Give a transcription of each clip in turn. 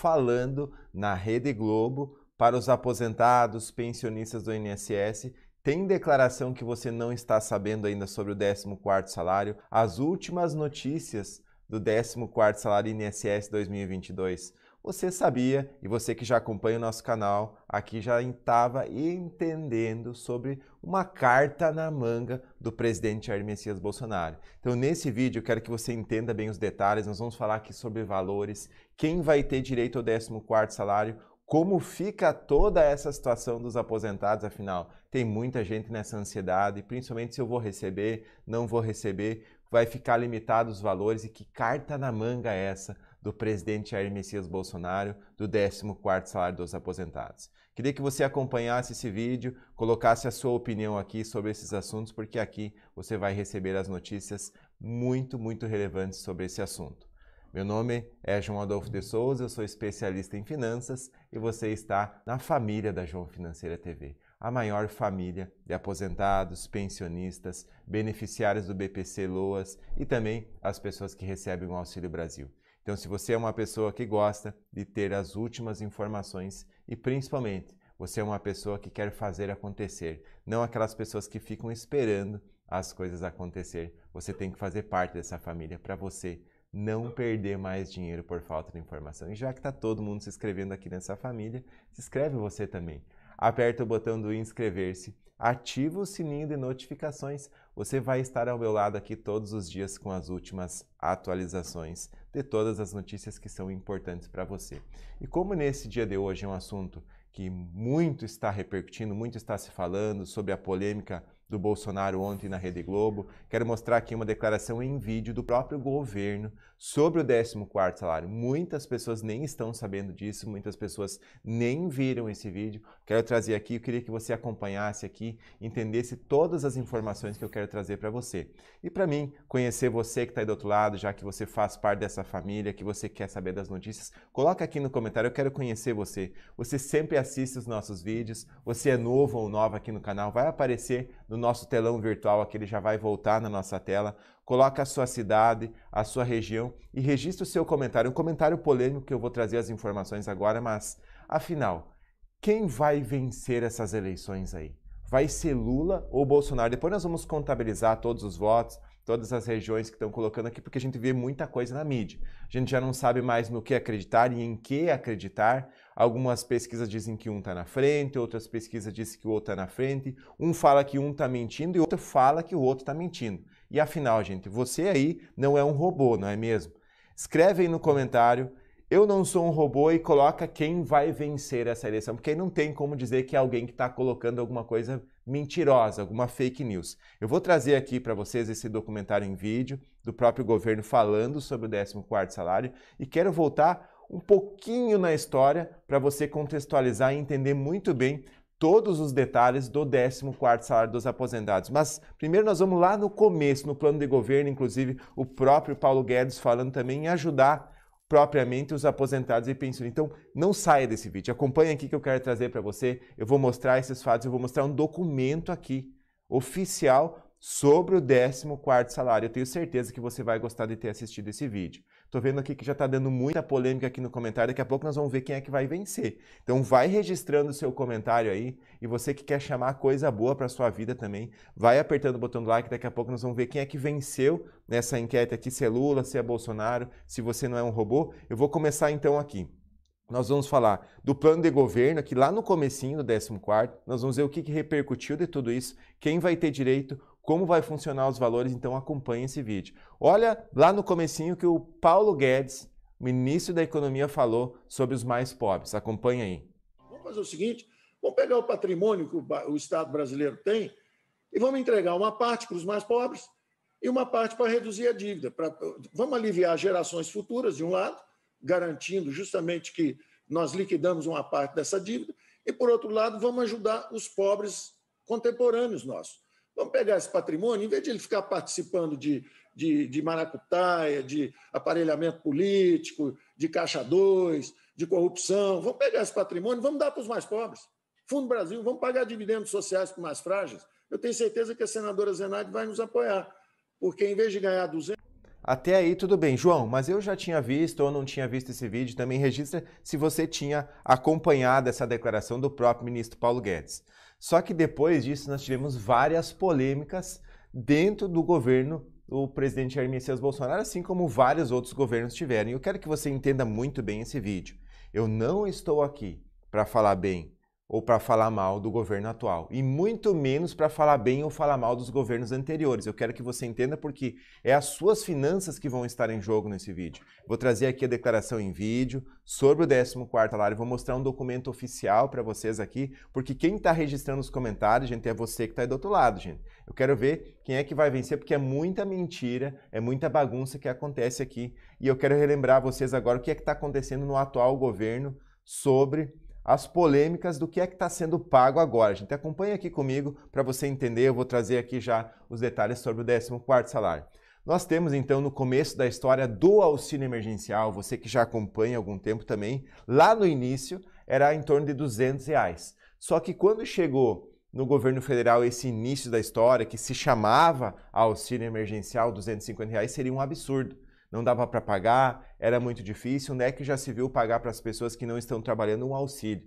falando na Rede Globo para os aposentados, pensionistas do INSS. Tem declaração que você não está sabendo ainda sobre o 14º salário, as últimas notícias do 14º salário INSS 2022. Você sabia e você que já acompanha o nosso canal aqui já estava entendendo sobre uma carta na manga do presidente Jair Messias Bolsonaro. Então, nesse vídeo, eu quero que você entenda bem os detalhes. Nós vamos falar aqui sobre valores, quem vai ter direito ao 14 salário, como fica toda essa situação dos aposentados, afinal, tem muita gente nessa ansiedade, principalmente se eu vou receber, não vou receber, vai ficar limitado os valores e que carta na manga é essa do presidente Jair Messias Bolsonaro do 14º salário dos aposentados. Queria que você acompanhasse esse vídeo, colocasse a sua opinião aqui sobre esses assuntos, porque aqui você vai receber as notícias muito, muito relevantes sobre esse assunto. Meu nome é João Adolfo de Souza, eu sou especialista em finanças e você está na família da João Financeira TV, a maior família de aposentados, pensionistas, beneficiários do BPC Loas e também as pessoas que recebem o Auxílio Brasil. Então, se você é uma pessoa que gosta de ter as últimas informações e principalmente você é uma pessoa que quer fazer acontecer, não aquelas pessoas que ficam esperando as coisas acontecer. Você tem que fazer parte dessa família para você não perder mais dinheiro por falta de informação. E já que está todo mundo se inscrevendo aqui nessa família, se inscreve você também. Aperta o botão do inscrever-se ativa o sininho de notificações. Você vai estar ao meu lado aqui todos os dias com as últimas atualizações de todas as notícias que são importantes para você. E como nesse dia de hoje é um assunto que muito está repercutindo, muito está se falando sobre a polêmica do Bolsonaro ontem na Rede Globo, quero mostrar aqui uma declaração em vídeo do próprio governo sobre o 14 salário. Muitas pessoas nem estão sabendo disso, muitas pessoas nem viram esse vídeo. Quero trazer aqui, eu queria que você acompanhasse aqui, entendesse todas as informações que eu quero trazer para você. E para mim, conhecer você que está aí do outro lado, já que você faz parte dessa família, que você quer saber das notícias, coloca aqui no comentário, eu quero conhecer você. Você sempre assiste os nossos vídeos, você é novo ou nova aqui no canal, vai aparecer no nosso telão virtual, aqui ele já vai voltar na nossa tela. Coloca a sua cidade, a sua região e registre o seu comentário. Um comentário polêmico que eu vou trazer as informações agora, mas afinal, quem vai vencer essas eleições aí? Vai ser Lula ou Bolsonaro? Depois nós vamos contabilizar todos os votos, todas as regiões que estão colocando aqui, porque a gente vê muita coisa na mídia. A gente já não sabe mais no que acreditar e em que acreditar. Algumas pesquisas dizem que um está na frente, outras pesquisas dizem que o outro está na frente. Um fala que um está mentindo e outro fala que o outro está mentindo. E afinal, gente, você aí não é um robô, não é mesmo? Escreve aí no comentário eu não sou um robô e coloca quem vai vencer essa eleição, porque aí não tem como dizer que é alguém que está colocando alguma coisa mentirosa, alguma fake news. Eu vou trazer aqui para vocês esse documentário em vídeo do próprio governo falando sobre o 14 salário e quero voltar um pouquinho na história para você contextualizar e entender muito bem todos os detalhes do 14º salário dos aposentados. Mas primeiro nós vamos lá no começo, no plano de governo, inclusive o próprio Paulo Guedes falando também em ajudar propriamente os aposentados e pensionistas. Então, não saia desse vídeo. Acompanhe aqui que eu quero trazer para você. Eu vou mostrar esses fatos, eu vou mostrar um documento aqui oficial sobre o 14º salário. Eu tenho certeza que você vai gostar de ter assistido esse vídeo. Tô vendo aqui que já tá dando muita polêmica aqui no comentário. Daqui a pouco nós vamos ver quem é que vai vencer. Então vai registrando o seu comentário aí. E você que quer chamar coisa boa para sua vida também, vai apertando o botão do like. Daqui a pouco nós vamos ver quem é que venceu nessa enquete aqui. Se é Lula, se é Bolsonaro, se você não é um robô. Eu vou começar então aqui nós vamos falar do plano de governo, que lá no comecinho do 14, nós vamos ver o que, que repercutiu de tudo isso, quem vai ter direito, como vai funcionar os valores, então acompanhe esse vídeo. Olha lá no comecinho que o Paulo Guedes, ministro da Economia, falou sobre os mais pobres. Acompanhe aí. Vamos fazer o seguinte, vamos pegar o patrimônio que o, Estado brasileiro tem e vamos entregar uma parte para os mais pobres e uma parte para reduzir a dívida. Para, vamos aliviar gerações futuras, de um lado, garantindo justamente que nós liquidamos uma parte dessa dívida, e, por outro lado, vamos ajudar os pobres contemporâneos nossos. Vamos pegar esse patrimônio, em vez de ele ficar participando de, de, de maracutaia, de aparelhamento político, de caixa 2, de corrupção, vamos pegar esse patrimônio, vamos dar para os mais pobres. Fundo Brasil, vamos pagar dividendos sociais para os mais frágeis. Eu tenho certeza que a senadora Zenaide vai nos apoiar, porque em vez de ganhar 200. Até aí tudo bem, João, mas eu já tinha visto ou não tinha visto esse vídeo, também registra se você tinha acompanhado essa declaração do próprio ministro Paulo Guedes. Só que depois disso nós tivemos várias polêmicas dentro do governo do presidente Jair Messias Bolsonaro, assim como vários outros governos tiveram. E eu quero que você entenda muito bem esse vídeo. Eu não estou aqui para falar bem ou para falar mal do governo atual, e muito menos para falar bem ou falar mal dos governos anteriores. Eu quero que você entenda porque é as suas finanças que vão estar em jogo nesse vídeo. Vou trazer aqui a declaração em vídeo sobre o 14º salário, vou mostrar um documento oficial para vocês aqui, porque quem está registrando os comentários, gente, é você que está do outro lado, gente. Eu quero ver quem é que vai vencer, porque é muita mentira, é muita bagunça que acontece aqui, e eu quero relembrar vocês agora o que é que está acontecendo no atual governo sobre as polêmicas do que é que está sendo pago agora. A gente acompanha aqui comigo para você entender, eu vou trazer aqui já os detalhes sobre o 14 salário. Nós temos então no começo da história do auxílio emergencial, você que já acompanha há algum tempo também, lá no início era em torno de 200 reais. Só que quando chegou no governo federal esse início da história, que se chamava auxílio emergencial 250 reais, seria um absurdo não dava para pagar, era muito difícil, o que já se viu pagar para as pessoas que não estão trabalhando um auxílio.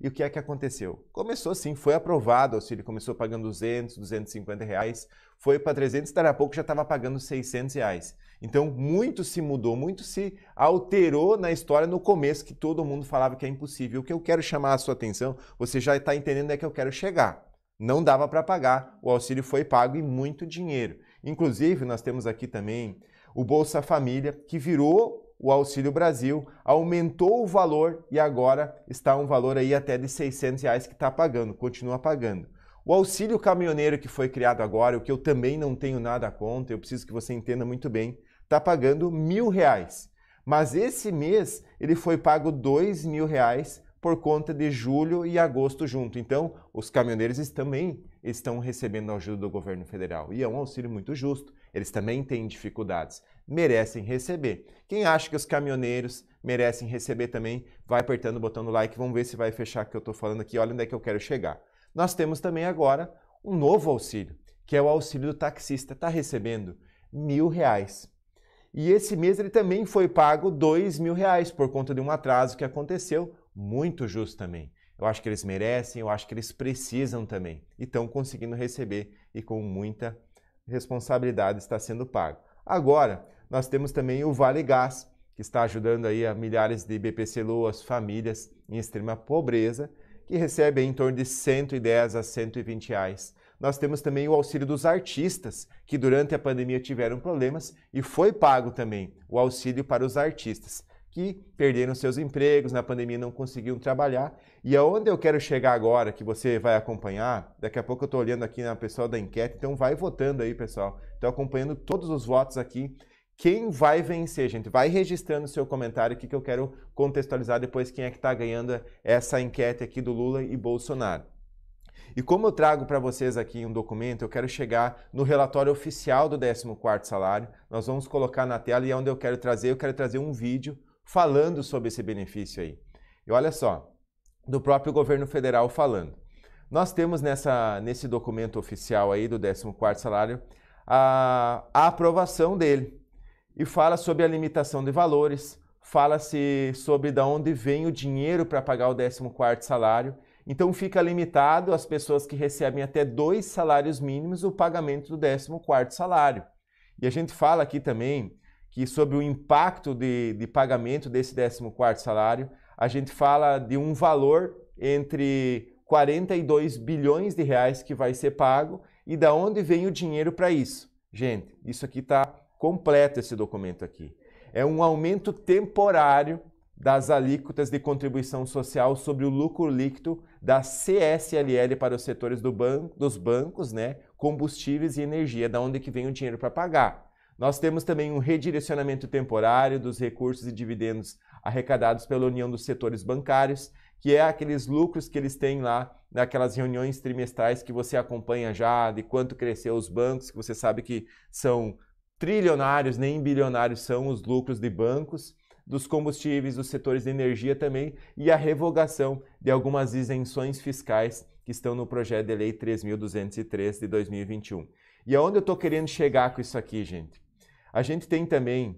E o que é que aconteceu? Começou sim, foi aprovado o auxílio, começou pagando 200, 250 reais, foi para 300, daqui a pouco já estava pagando 600 reais. Então muito se mudou, muito se alterou na história no começo, que todo mundo falava que é impossível. O que eu quero chamar a sua atenção, você já está entendendo é que eu quero chegar. Não dava para pagar, o auxílio foi pago e muito dinheiro. Inclusive, nós temos aqui também o Bolsa Família, que virou o Auxílio Brasil, aumentou o valor e agora está um valor aí até de 600 reais que está pagando, continua pagando. O auxílio caminhoneiro que foi criado agora, o que eu também não tenho nada contra, eu preciso que você entenda muito bem, está pagando mil reais. Mas esse mês ele foi pago dois mil reais por conta de julho e agosto junto. Então, os caminhoneiros também estão recebendo a ajuda do governo federal e é um auxílio muito justo. Eles também têm dificuldades, merecem receber. Quem acha que os caminhoneiros merecem receber também, vai apertando o botão do like, vamos ver se vai fechar que eu estou falando aqui. Olha onde é que eu quero chegar. Nós temos também agora um novo auxílio, que é o auxílio do taxista. Está recebendo mil reais. E esse mês ele também foi pago dois mil reais por conta de um atraso que aconteceu muito justo também. Eu acho que eles merecem, eu acho que eles precisam também. E estão conseguindo receber e com muita responsabilidade está sendo pago. Agora, nós temos também o Vale Gás, que está ajudando aí a milhares de BPC Loas famílias em extrema pobreza, que recebem em torno de 110 a 120 reais. Nós temos também o auxílio dos artistas, que durante a pandemia tiveram problemas e foi pago também o auxílio para os artistas que perderam seus empregos, na né, pandemia não conseguiram trabalhar. E aonde eu quero chegar agora, que você vai acompanhar, daqui a pouco eu estou olhando aqui na né, pessoa da enquete, então vai votando aí, pessoal. Estou acompanhando todos os votos aqui. Quem vai vencer, gente? Vai registrando seu comentário aqui que eu quero contextualizar depois quem é que está ganhando essa enquete aqui do Lula e Bolsonaro. E como eu trago para vocês aqui um documento, eu quero chegar no relatório oficial do 14º salário. Nós vamos colocar na tela e é onde eu quero trazer, eu quero trazer um vídeo falando sobre esse benefício aí. E olha só, do próprio governo federal falando. Nós temos nessa, nesse documento oficial aí do 14 salário a, a aprovação dele e fala sobre a limitação de valores, fala-se sobre de onde vem o dinheiro para pagar o 14 salário, então fica limitado às pessoas que recebem até dois salários mínimos o pagamento do 14 salário. E a gente fala aqui também que sobre o impacto de, de pagamento desse 14 salário, a gente fala de um valor entre 42 bilhões de reais que vai ser pago e da onde vem o dinheiro para isso. Gente, isso aqui está completo esse documento aqui. É um aumento temporário das alíquotas de contribuição social sobre o lucro líquido da CSLL para os setores do banco, dos bancos, né, combustíveis e energia, da onde que vem o dinheiro para pagar. Nós temos também um redirecionamento temporário dos recursos e dividendos arrecadados pela União dos Setores Bancários, que é aqueles lucros que eles têm lá naquelas reuniões trimestrais que você acompanha já, de quanto cresceu os bancos, que você sabe que são trilionários, nem bilionários são os lucros de bancos, dos combustíveis, dos setores de energia também, e a revogação de algumas isenções fiscais que estão no projeto de lei 3.203 de 2021. E aonde eu estou querendo chegar com isso aqui, gente? A gente tem também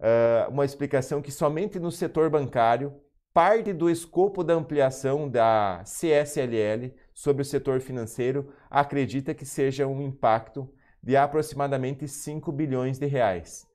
uh, uma explicação que somente no setor bancário parte do escopo da ampliação da CSLL sobre o setor financeiro acredita que seja um impacto de aproximadamente 5 bilhões de reais.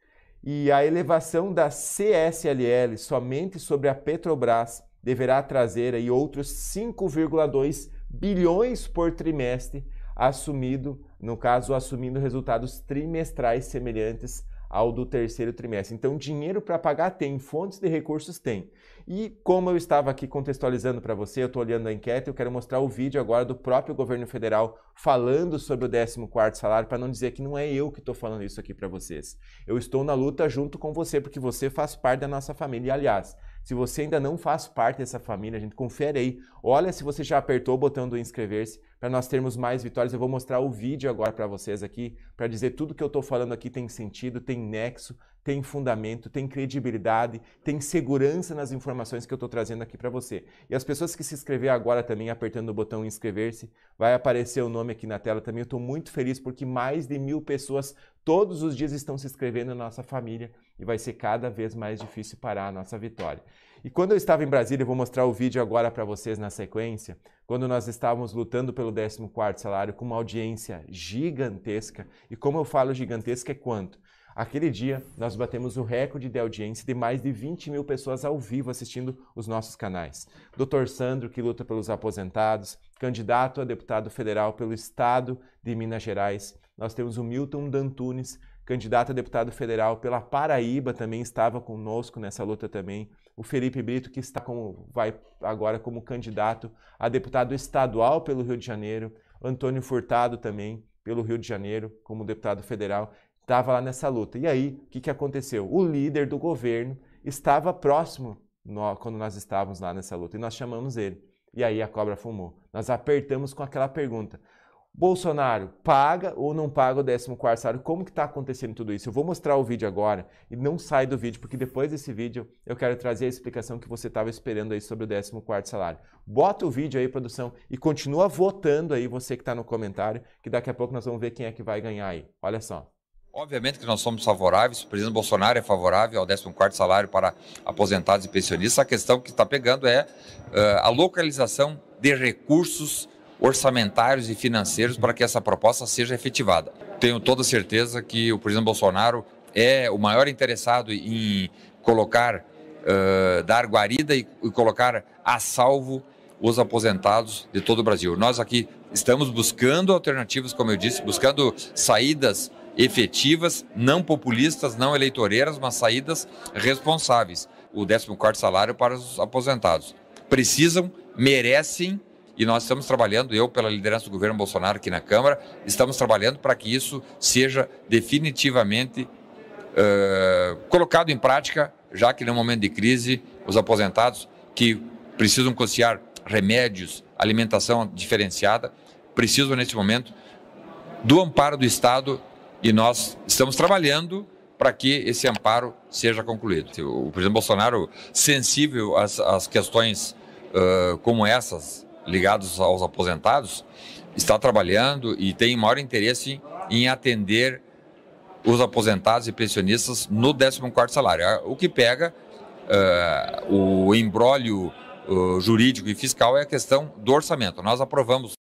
E a elevação da CSLL somente sobre a Petrobras deverá trazer aí outros 5,2 bilhões por trimestre assumido, no caso, assumindo resultados trimestrais semelhantes ao do terceiro trimestre. Então, dinheiro para pagar tem, fontes de recursos tem. E como eu estava aqui contextualizando para você, eu estou olhando a enquete, eu quero mostrar o vídeo agora do próprio governo federal falando sobre o 14 salário, para não dizer que não é eu que estou falando isso aqui para vocês. Eu estou na luta junto com você, porque você faz parte da nossa família. E, aliás, se você ainda não faz parte dessa família, a gente confere aí. Olha se você já apertou o botão do inscrever-se para nós termos mais vitórias. Eu vou mostrar o vídeo agora para vocês aqui, para dizer tudo que eu estou falando aqui tem sentido, tem nexo, tem fundamento, tem credibilidade, tem segurança nas informações que eu estou trazendo aqui para você. E as pessoas que se inscrever agora também, apertando o botão inscrever-se, vai aparecer o nome aqui na tela também. Eu estou muito feliz porque mais de mil pessoas todos os dias estão se inscrevendo na nossa família e vai ser cada vez mais difícil parar a nossa vitória. E quando eu estava em Brasília, eu vou mostrar o vídeo agora para vocês na sequência, quando nós estávamos lutando pelo 14º salário com uma audiência gigantesca, e como eu falo gigantesca é quanto? Aquele dia, nós batemos o recorde de audiência de mais de 20 mil pessoas ao vivo assistindo os nossos canais. Dr. Sandro, que luta pelos aposentados, candidato a deputado federal pelo estado de Minas Gerais. Nós temos o Milton Dantunes, candidato a deputado federal pela Paraíba, também estava conosco nessa luta também o Felipe Brito, que está como, vai agora como candidato a deputado estadual pelo Rio de Janeiro, Antônio Furtado também pelo Rio de Janeiro, como deputado federal, estava lá nessa luta. E aí, o que, que aconteceu? O líder do governo estava próximo no, quando nós estávamos lá nessa luta e nós chamamos ele. E aí a cobra fumou. Nós apertamos com aquela pergunta: Bolsonaro paga ou não paga o 14 quarto salário? Como que está acontecendo tudo isso? Eu vou mostrar o vídeo agora e não sai do vídeo, porque depois desse vídeo eu quero trazer a explicação que você estava esperando aí sobre o 14 quarto salário. Bota o vídeo aí, produção, e continua votando aí você que está no comentário, que daqui a pouco nós vamos ver quem é que vai ganhar aí. Olha só. Obviamente que nós somos favoráveis, o presidente Bolsonaro é favorável ao 14 salário para aposentados e pensionistas. A questão que está pegando é uh, a localização de recursos orçamentários e financeiros para que essa proposta seja efetivada. Tenho toda certeza que o presidente Bolsonaro é o maior interessado em colocar, uh, dar guarida e, e colocar a salvo os aposentados de todo o Brasil. Nós aqui estamos buscando alternativas, como eu disse, buscando saídas efetivas, não populistas, não eleitoreiras, mas saídas responsáveis. O 14º salário para os aposentados. Precisam, merecem e nós estamos trabalhando, eu pela liderança do governo Bolsonaro aqui na Câmara, estamos trabalhando para que isso seja definitivamente uh, colocado em prática, já que no momento de crise os aposentados que precisam conciliar remédios, alimentação diferenciada, precisam neste momento do amparo do Estado e nós estamos trabalhando para que esse amparo seja concluído. O presidente Bolsonaro, sensível às, às questões uh, como essas, ligados aos aposentados, está trabalhando e tem maior interesse em atender os aposentados e pensionistas no 14 salário, é, o que pega uh, o embrólio uh, jurídico e fiscal é a questão do orçamento. Nós aprovamos.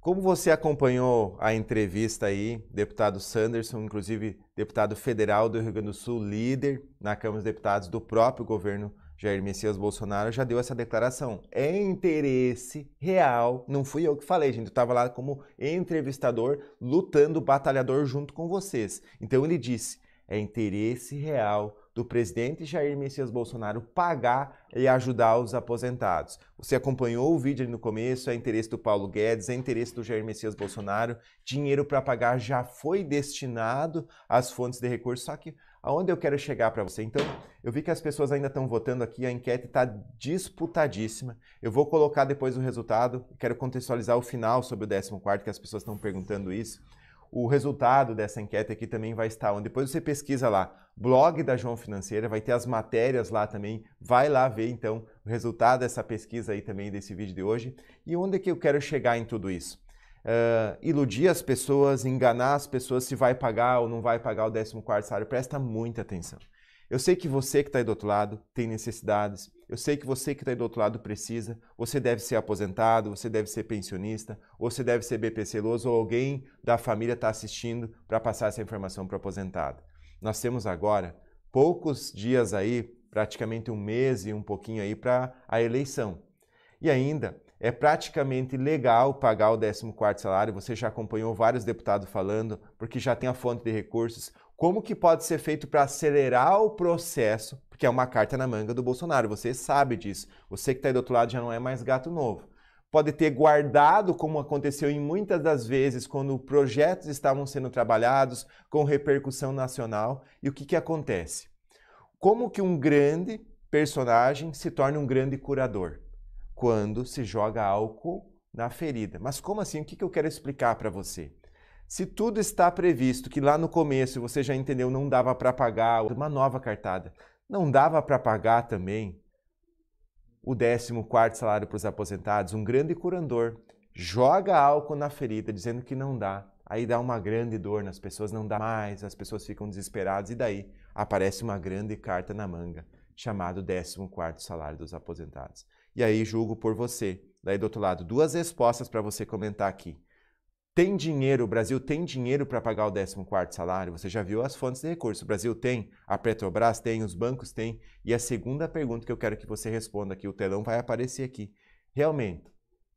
Como você acompanhou a entrevista aí, deputado Sanderson, inclusive deputado federal do Rio Grande do Sul, líder na Câmara dos Deputados do próprio governo Jair Messias Bolsonaro já deu essa declaração. É interesse real. Não fui eu que falei, gente. Eu estava lá como entrevistador, lutando, batalhador junto com vocês. Então ele disse: é interesse real do presidente Jair Messias Bolsonaro pagar e ajudar os aposentados. Você acompanhou o vídeo ali no começo, é interesse do Paulo Guedes, é interesse do Jair Messias Bolsonaro. Dinheiro para pagar já foi destinado às fontes de recursos, só que Aonde eu quero chegar para você? Então, eu vi que as pessoas ainda estão votando aqui, a enquete está disputadíssima. Eu vou colocar depois o resultado, quero contextualizar o final sobre o 14, que as pessoas estão perguntando isso. O resultado dessa enquete aqui também vai estar onde depois você pesquisa lá, blog da João Financeira, vai ter as matérias lá também. Vai lá ver então o resultado dessa pesquisa aí também desse vídeo de hoje. E onde é que eu quero chegar em tudo isso? uh, iludir as pessoas, enganar as pessoas se vai pagar ou não vai pagar o 14 quarto salário. Presta muita atenção. Eu sei que você que está aí do outro lado tem necessidades, eu sei que você que está aí do outro lado precisa, você deve ser aposentado, você deve ser pensionista, ou você deve ser BPCloso ou alguém da família está assistindo para passar essa informação para o aposentado. Nós temos agora poucos dias aí, praticamente um mês e um pouquinho aí para a eleição. E ainda é praticamente legal pagar o 14 salário, você já acompanhou vários deputados falando, porque já tem a fonte de recursos. Como que pode ser feito para acelerar o processo, porque é uma carta na manga do Bolsonaro, você sabe disso. Você que está aí do outro lado já não é mais gato novo. Pode ter guardado, como aconteceu em muitas das vezes, quando projetos estavam sendo trabalhados com repercussão nacional. E o que, que acontece? Como que um grande personagem se torna um grande curador? quando se joga álcool na ferida. Mas como assim? O que eu quero explicar para você? Se tudo está previsto, que lá no começo você já entendeu, não dava para pagar uma nova cartada, não dava para pagar também o 14 salário para os aposentados, um grande curandor joga álcool na ferida dizendo que não dá. Aí dá uma grande dor nas pessoas, não dá mais, as pessoas ficam desesperadas e daí aparece uma grande carta na manga chamado 14 salário dos aposentados e aí julgo por você. Daí do outro lado, duas respostas para você comentar aqui. Tem dinheiro, o Brasil tem dinheiro para pagar o 14 salário? Você já viu as fontes de recursos. O Brasil tem, a Petrobras tem, os bancos têm. E a segunda pergunta que eu quero que você responda aqui, o telão vai aparecer aqui. Realmente,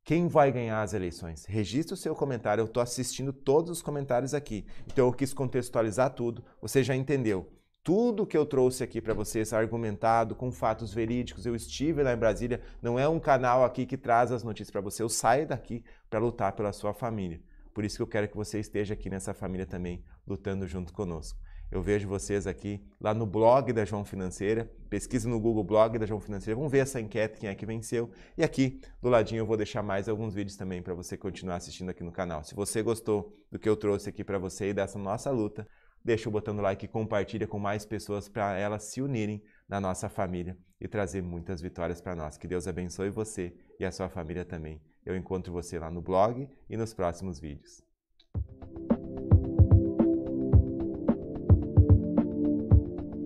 quem vai ganhar as eleições? Registre o seu comentário, eu estou assistindo todos os comentários aqui. Então eu quis contextualizar tudo, você já entendeu. Tudo que eu trouxe aqui para vocês argumentado com fatos verídicos, eu estive lá em Brasília, não é um canal aqui que traz as notícias para você, eu saio daqui para lutar pela sua família. Por isso que eu quero que você esteja aqui nessa família também, lutando junto conosco. Eu vejo vocês aqui lá no blog da João Financeira. Pesquisa no Google Blog da João Financeira. Vamos ver essa enquete, quem é que venceu. E aqui do ladinho eu vou deixar mais alguns vídeos também para você continuar assistindo aqui no canal. Se você gostou do que eu trouxe aqui para você e dessa nossa luta, deixa o botão like e compartilha com mais pessoas para elas se unirem na nossa família e trazer muitas vitórias para nós. Que Deus abençoe você e a sua família também. Eu encontro você lá no blog e nos próximos vídeos.